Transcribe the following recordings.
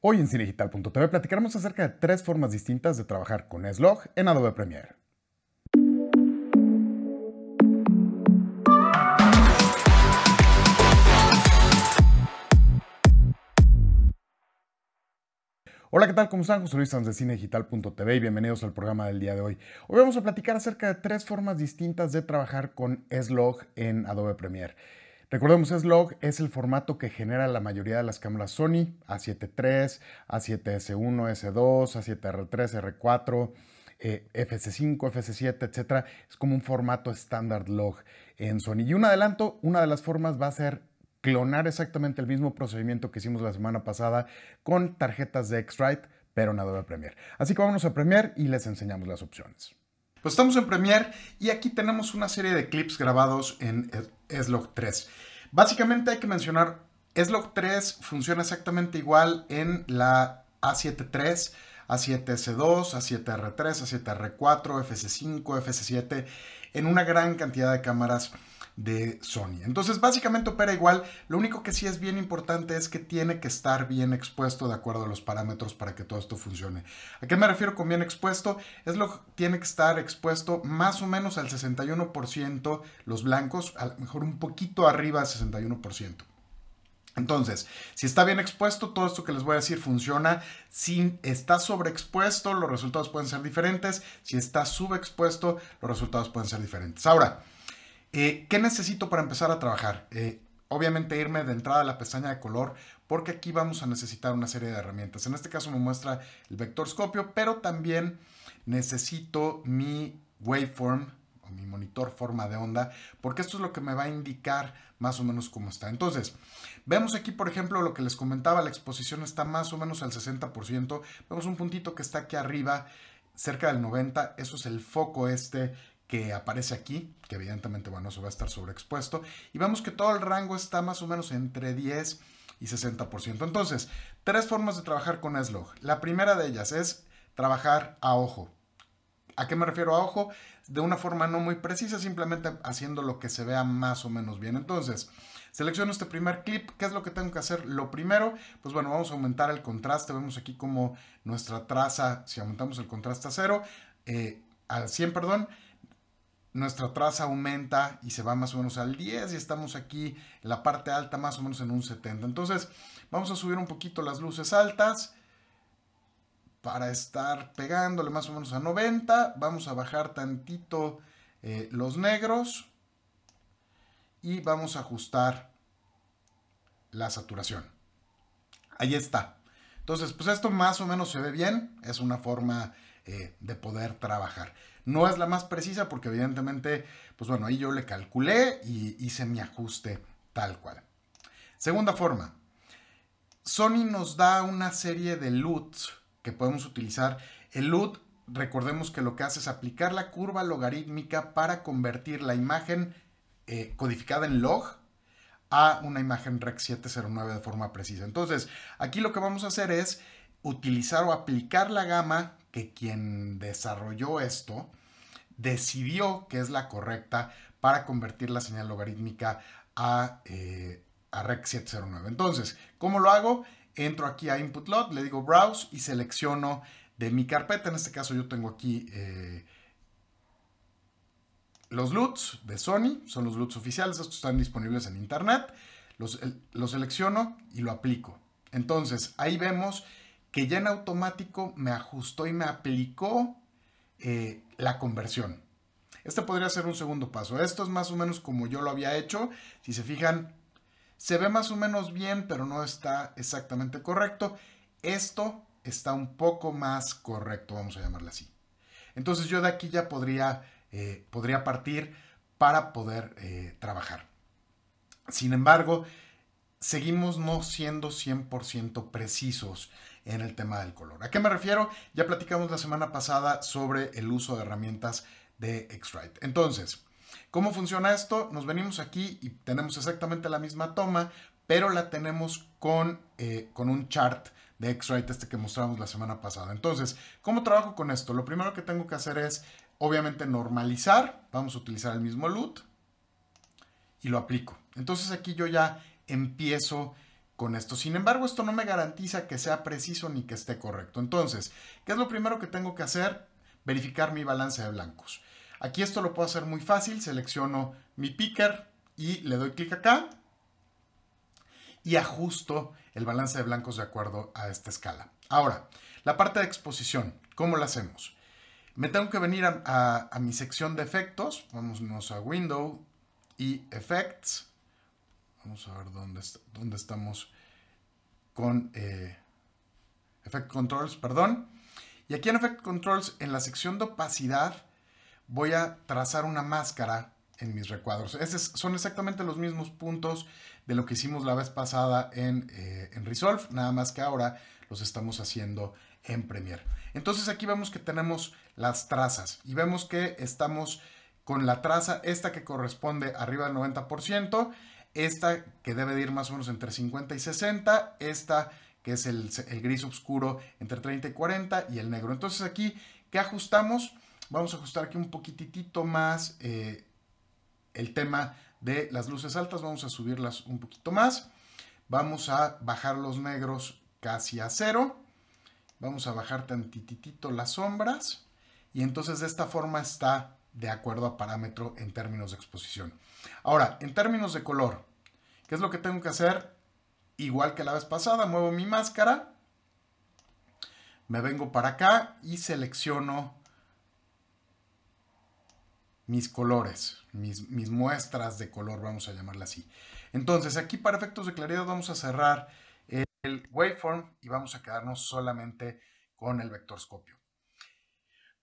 Hoy en cinegital.tv platicaremos acerca de tres formas distintas de trabajar con Slog en Adobe Premiere. Hola, ¿qué tal? ¿Cómo están? José Luis Sanz de cinegital.tv y bienvenidos al programa del día de hoy. Hoy vamos a platicar acerca de tres formas distintas de trabajar con Slog en Adobe Premiere. Recordemos, S-Log es el formato que genera la mayoría de las cámaras Sony, A7 III, A7S1, S2, A7R3, R4, FC5, FC7, etc. Es como un formato estándar log en Sony. Y un adelanto, una de las formas va a ser clonar exactamente el mismo procedimiento que hicimos la semana pasada con tarjetas de X-Rite, pero en Adobe Premiere. Así que vamos a Premiere y les enseñamos las opciones. Pues estamos en Premiere y aquí tenemos una serie de clips grabados en e-, Slog 3. Básicamente hay que mencionar, Slog 3 funciona exactamente igual en la A73, 7 A7S2, A7R3, A7R4, r 4 FC 5 FC 7 en una gran cantidad de cámaras de Sony. Entonces básicamente opera igual, lo único que sí es bien importante es que tiene que estar bien expuesto de acuerdo a los parámetros para que todo esto funcione. ¿A qué me refiero con bien expuesto? Es lo que tiene que estar expuesto más o menos al 61% los blancos, a lo mejor un poquito arriba al 61%. Entonces, si está bien expuesto, todo esto que les voy a decir funciona. Si está sobreexpuesto, los resultados pueden ser diferentes. Si está subexpuesto, los resultados pueden ser diferentes. Ahora, eh, ¿Qué necesito para empezar a trabajar? Eh, obviamente irme de entrada a la pestaña de color porque aquí vamos a necesitar una serie de herramientas. En este caso me muestra el vectorscopio, pero también necesito mi waveform mi monitor forma de onda, porque esto es lo que me va a indicar más o menos cómo está. Entonces, vemos aquí, por ejemplo, lo que les comentaba, la exposición está más o menos al 60%, vemos un puntito que está aquí arriba, cerca del 90, eso es el foco este que aparece aquí, que evidentemente, bueno, eso va a estar sobreexpuesto. Y vemos que todo el rango está más o menos entre 10 y 60%. Entonces, tres formas de trabajar con slog. La primera de ellas es trabajar a ojo. ¿A qué me refiero a ojo? De una forma no muy precisa, simplemente haciendo lo que se vea más o menos bien. Entonces, selecciono este primer clip. ¿Qué es lo que tengo que hacer? Lo primero, pues bueno, vamos a aumentar el contraste. Vemos aquí como nuestra traza, si aumentamos el contraste a cero, eh, a 100, perdón, nuestra traza aumenta y se va más o menos al 10 y estamos aquí en la parte alta más o menos en un 70. Entonces vamos a subir un poquito las luces altas para estar pegándole más o menos a 90. Vamos a bajar tantito eh, los negros y vamos a ajustar la saturación. Ahí está. Entonces pues esto más o menos se ve bien. Es una forma eh, de poder trabajar. No es la más precisa porque evidentemente, pues bueno, ahí yo le calculé y hice mi ajuste tal cual. Segunda forma, Sony nos da una serie de LUTs que podemos utilizar. El LUT, recordemos que lo que hace es aplicar la curva logarítmica para convertir la imagen eh, codificada en log a una imagen Rec 709 de forma precisa. Entonces, aquí lo que vamos a hacer es utilizar o aplicar la gama que quien desarrolló esto decidió que es la correcta para convertir la señal logarítmica a, eh, REC 709. Entonces, ¿cómo lo hago? Entro aquí a Input Lot, le digo Browse y selecciono de mi carpeta. En este caso yo tengo aquí eh, los LUTs de Sony, son los LUTs oficiales, estos están disponibles en internet. Los, los selecciono y lo aplico. Entonces, ahí vemos que ya en automático me ajustó y me aplicó eh, la conversión. Este podría ser un segundo paso. Esto es más o menos como yo lo había hecho. Si se fijan, se ve más o menos bien, pero no está exactamente correcto. Esto está un poco más correcto, vamos a llamarlo así. Entonces yo de aquí ya podría, eh, podría partir para poder eh, trabajar. Sin embargo, seguimos no siendo 100% precisos en el tema del color. ¿A qué me refiero? Ya platicamos la semana pasada sobre el uso de herramientas de X-Rite. Entonces, ¿cómo funciona esto? Nos venimos aquí y tenemos exactamente la misma toma, pero la tenemos con, eh, con un chart de X-Rite este que mostramos la semana pasada. Entonces, ¿cómo trabajo con esto? Lo primero que tengo que hacer es, obviamente, normalizar. Vamos a utilizar el mismo LUT y lo aplico. Entonces aquí yo ya empiezo con esto. Sin embargo, esto no me garantiza que sea preciso ni que esté correcto. Entonces, ¿qué es lo primero que tengo que hacer? Verificar mi balance de blancos. Aquí esto lo puedo hacer muy fácil, selecciono mi picker y le doy clic acá y ajusto el balance de blancos de acuerdo a esta escala. Ahora, la parte de exposición, ¿cómo la hacemos? Me tengo que venir a, mi sección de efectos, vámonos a Window y Effects, Vamos a ver dónde, dónde estamos con eh, Effect Controls, perdón. Y aquí en Effect Controls, en la sección de opacidad, voy a trazar una máscara en mis recuadros. Esos son exactamente los mismos puntos de lo que hicimos la vez pasada en, eh, en Resolve, nada más que ahora los estamos haciendo en Premiere. Entonces aquí vemos que tenemos las trazas y vemos que estamos con la traza esta que corresponde arriba del 90% esta que debe de ir más o menos entre 50 y 60, esta que es el, gris oscuro entre 30 y 40 y el negro. Entonces aquí, ¿qué ajustamos? Vamos a ajustar aquí un poquitito más eh, el tema de las luces altas, vamos a subirlas un poquito más. Vamos a bajar los negros casi a cero. Vamos a bajar tantitito las sombras. Y entonces de esta forma está de acuerdo a parámetro en términos de exposición. Ahora, en términos de color, ¿qué es lo que tengo que hacer? Igual que la vez pasada, muevo mi máscara, me vengo para acá y selecciono mis colores, mis, muestras de color, vamos a llamarla así. Entonces, aquí para efectos de claridad vamos a cerrar el waveform y vamos a quedarnos solamente con el vectorscopio.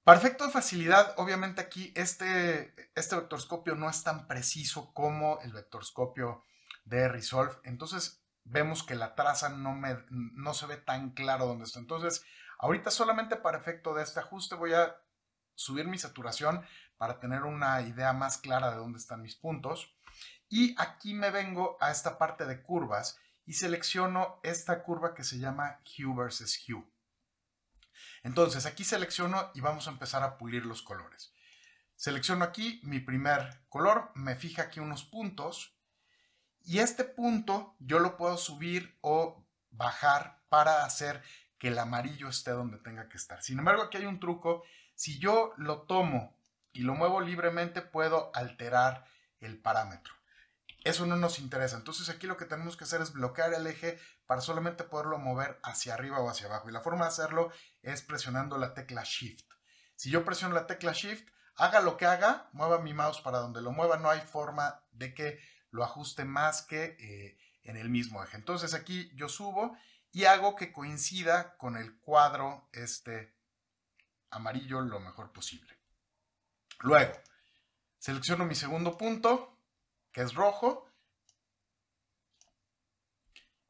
Perfecto de facilidad, obviamente aquí este, este vectorscopio no es tan preciso como el vectorscopio de Resolve, entonces vemos que la traza no, me, no se ve tan claro dónde está. Entonces, ahorita solamente para efecto de este ajuste voy a subir mi saturación para tener una idea más clara de dónde están mis puntos. Y aquí me vengo a esta parte de curvas y selecciono esta curva que se llama Hue versus Hue. Entonces aquí selecciono y vamos a empezar a pulir los colores. Selecciono aquí mi primer color, me fija aquí unos puntos y este punto yo lo puedo subir o bajar para hacer que el amarillo esté donde tenga que estar. Sin embargo, aquí hay un truco. Si yo lo tomo y lo muevo libremente, puedo alterar el parámetro. Eso no nos interesa. Entonces aquí lo que tenemos que hacer es bloquear el eje para solamente poderlo mover hacia arriba o hacia abajo. Y la forma de hacerlo es presionando la tecla Shift. Si yo presiono la tecla Shift, haga lo que haga, mueva mi mouse para donde lo mueva, no hay forma de que lo ajuste más que eh, en el mismo eje. Entonces aquí yo subo y hago que coincida con el cuadro este amarillo lo mejor posible. Luego, selecciono mi segundo punto, que es rojo.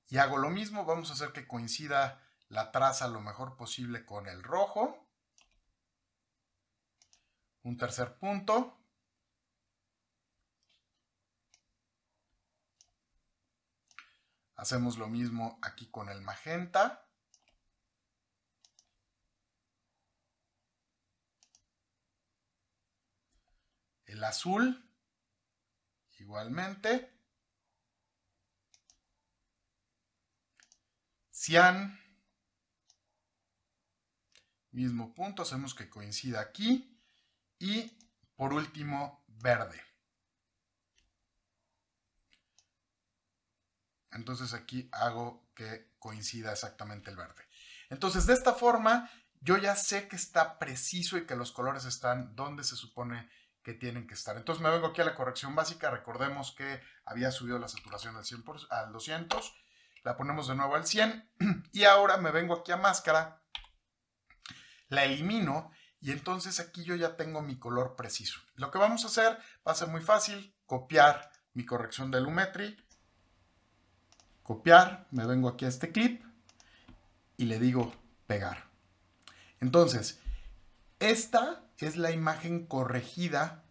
Y hago lo mismo, vamos a hacer que coincida la traza lo mejor posible con el rojo. Un tercer punto. Hacemos lo mismo aquí con el magenta. el azul igualmente. Cian, mismo punto, hacemos que coincida aquí. Y por último, verde. Entonces aquí hago que coincida exactamente el verde. Entonces de esta forma yo ya sé que está preciso y que los colores están donde se supone que tienen que estar. Entonces me vengo aquí a la corrección básica, recordemos que había subido la saturación al, al 200, la ponemos de nuevo al 100 y ahora me vengo aquí a máscara, la elimino y entonces aquí yo ya tengo mi color preciso. Lo que vamos a hacer va a ser muy fácil, copiar mi corrección de Lumetri, copiar, me vengo aquí a este clip y le digo pegar. Entonces, esta es la imagen corregida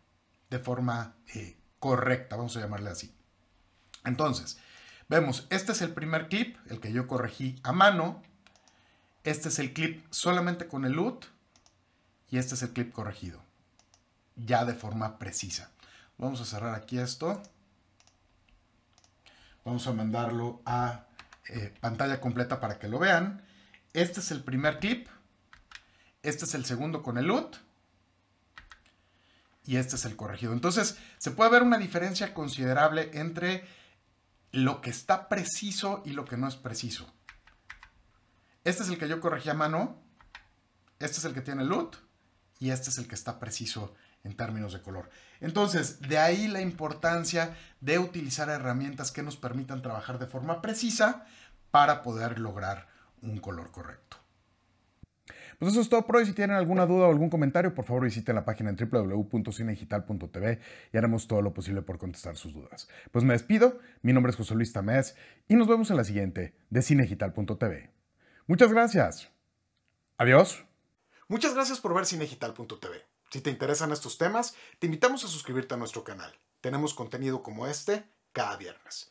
de forma eh, correcta, vamos a llamarle así. Entonces, vemos, este es el primer clip, el que yo corregí a mano. Este es el clip solamente con el LUT y este es el clip corregido, ya de forma precisa. Vamos a cerrar aquí esto. Vamos a mandarlo a eh, pantalla completa para que lo vean. Este es el primer clip. Este es el segundo con el LUT y este es el corregido. Entonces, se puede ver una diferencia considerable entre lo que está preciso y lo que no es preciso. Este es el que yo corregí a mano, este es el que tiene LUT y este es el que está preciso en términos de color. Entonces, de ahí la importancia de utilizar herramientas que nos permitan trabajar de forma precisa para poder lograr un color correcto. Pues eso es todo por hoy. Si tienen alguna duda o algún comentario, por favor visiten la página en www.cinegital.tv y haremos todo lo posible por contestar sus dudas. Pues me despido, mi nombre es José Luis Tamés y nos vemos en la siguiente de cinegital.tv. Muchas gracias. Adiós. Muchas gracias por ver cinegital.tv. Si te interesan estos temas, te invitamos a suscribirte a nuestro canal. Tenemos contenido como este cada viernes.